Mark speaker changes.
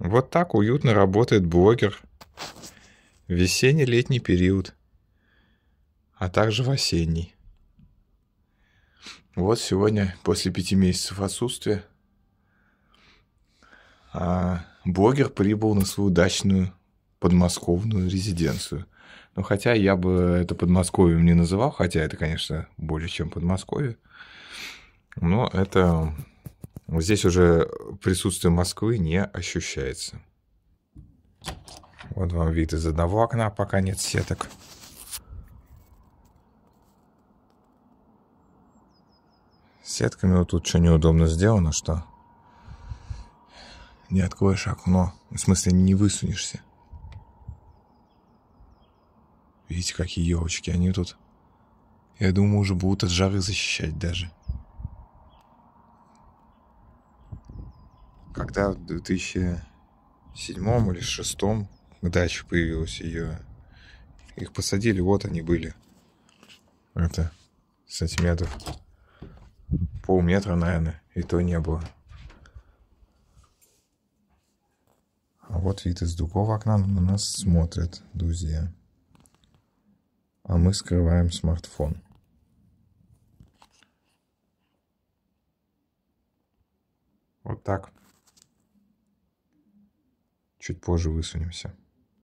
Speaker 1: Вот так уютно работает блогер в весенний-летний период, а также в осенний. Вот сегодня, после пяти месяцев отсутствия, а, блогер прибыл на свою дачную подмосковную резиденцию. Ну, хотя я бы это Подмосковьем не называл, хотя это, конечно, более чем Подмосковье. Но это Здесь уже присутствие Москвы не ощущается. Вот вам вид из одного окна, пока нет сеток. сетками вот тут что неудобно сделано, что не откроешь окно. В смысле, не высунешься. Видите, какие елочки они тут. Я думаю, уже будут от жары защищать даже. когда в 2007 или 2006 дача появилась ее, их посадили, вот они были. Это сантиметров полметра, наверное, и то не было. А вот вид из другого окна на нас смотрят друзья. А мы скрываем смартфон. Вот так чуть позже высунемся